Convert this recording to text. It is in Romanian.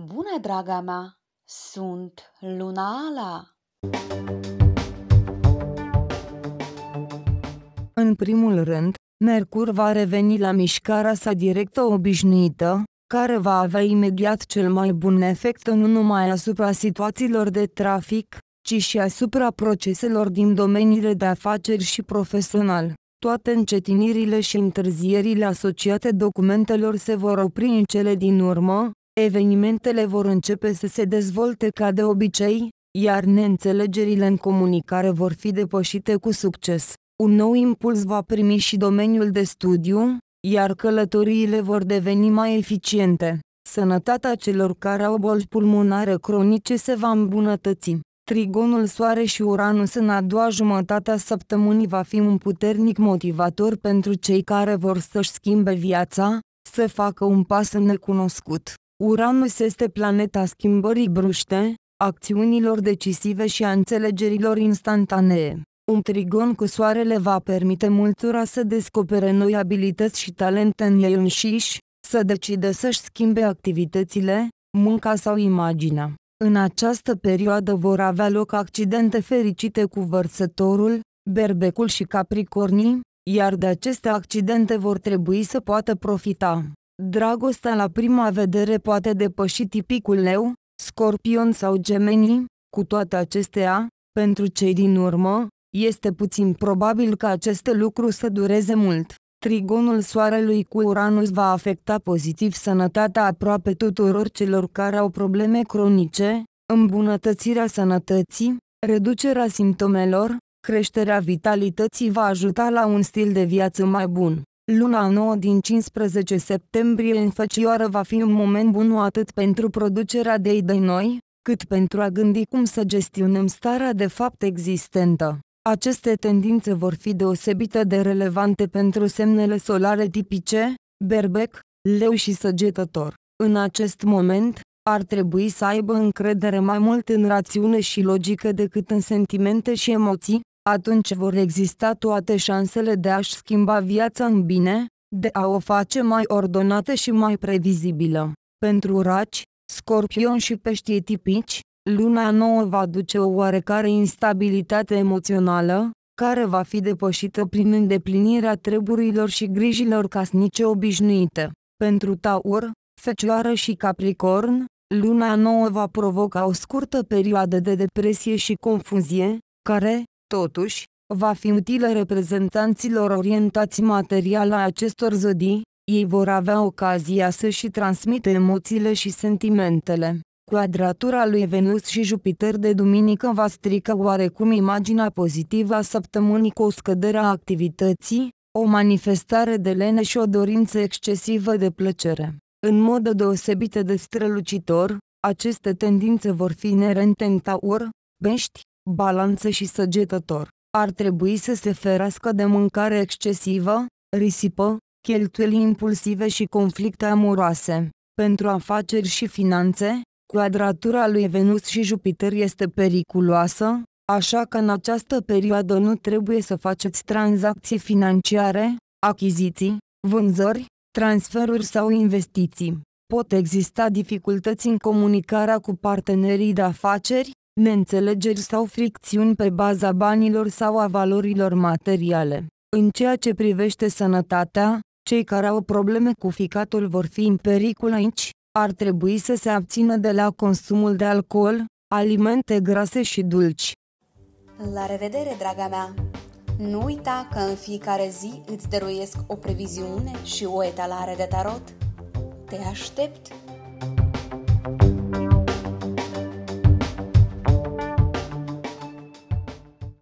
Bună, draga mea! Sunt Luna Ala! În primul rând, Mercur va reveni la mișcarea sa directă obișnuită, care va avea imediat cel mai bun efect nu numai asupra situațiilor de trafic, ci și asupra proceselor din domeniile de afaceri și profesional. Toate încetinirile și întârzierile asociate documentelor se vor opri în cele din urmă, Evenimentele vor începe să se dezvolte ca de obicei, iar neînțelegerile în comunicare vor fi depășite cu succes. Un nou impuls va primi și domeniul de studiu, iar călătoriile vor deveni mai eficiente. Sănătatea celor care au boli pulmonare cronice se va îmbunătăți. Trigonul Soare și Uranus în a doua jumătate a săptămânii va fi un puternic motivator pentru cei care vor să-și schimbe viața, să facă un pas în necunoscut. Uranus este planeta schimbării bruște, acțiunilor decisive și a înțelegerilor instantanee. Un trigon cu soarele va permite multora să descopere noi abilități și talente în ei înșiși, să decide să-și schimbe activitățile, munca sau imaginea. În această perioadă vor avea loc accidente fericite cu vărsătorul, berbecul și capricornii, iar de aceste accidente vor trebui să poată profita. Dragostea la prima vedere poate depăși tipicul leu, scorpion sau gemenii, cu toate acestea, pentru cei din urmă, este puțin probabil ca aceste lucruri să dureze mult. Trigonul Soarelui cu Uranus va afecta pozitiv sănătatea aproape tuturor celor care au probleme cronice, îmbunătățirea sănătății, reducerea simptomelor, creșterea vitalității va ajuta la un stil de viață mai bun. Luna 9 din 15 septembrie în Fecioară va fi un moment bun atât pentru producerea de idei noi, cât pentru a gândi cum să gestionăm starea de fapt existentă. Aceste tendințe vor fi deosebite de relevante pentru semnele solare tipice, berbec, leu și săgetător. În acest moment, ar trebui să aibă încredere mai mult în rațiune și logică decât în sentimente și emoții, atunci vor exista toate șansele de a-și schimba viața în bine, de a o face mai ordonată și mai previzibilă. Pentru raci, scorpion și peștii tipici, luna nouă va duce o oarecare instabilitate emoțională, care va fi depășită prin îndeplinirea treburilor și grijilor casnice obișnuite. Pentru Taur, Fecioară și Capricorn, luna nouă va provoca o scurtă perioadă de depresie și confuzie, care, Totuși, va fi utilă reprezentanților orientați material a acestor zodii, ei vor avea ocazia să și transmită emoțiile și sentimentele. Quadratura lui Venus și Jupiter de duminică va strica oarecum imaginea pozitivă a săptămânii cu o scădere a activității, o manifestare de lene și o dorință excesivă de plăcere. În mod deosebit de strălucitor, aceste tendințe vor fi inerente în taur, bești, balanță și săgetător. Ar trebui să se ferească de mâncare excesivă, risipă, cheltuieli impulsive și conflicte amoroase. Pentru afaceri și finanțe, quadratura lui Venus și Jupiter este periculoasă, așa că în această perioadă nu trebuie să faceți tranzacții financiare, achiziții, vânzări, transferuri sau investiții. Pot exista dificultăți în comunicarea cu partenerii de afaceri, neînțelegeri sau fricțiuni pe baza banilor sau a valorilor materiale. În ceea ce privește sănătatea, cei care au probleme cu ficatul vor fi în pericol aici, ar trebui să se abțină de la consumul de alcool, alimente grase și dulci. La revedere, draga mea! Nu uita că în fiecare zi îți dăruiesc o previziune și o etalare de tarot. Te aștept!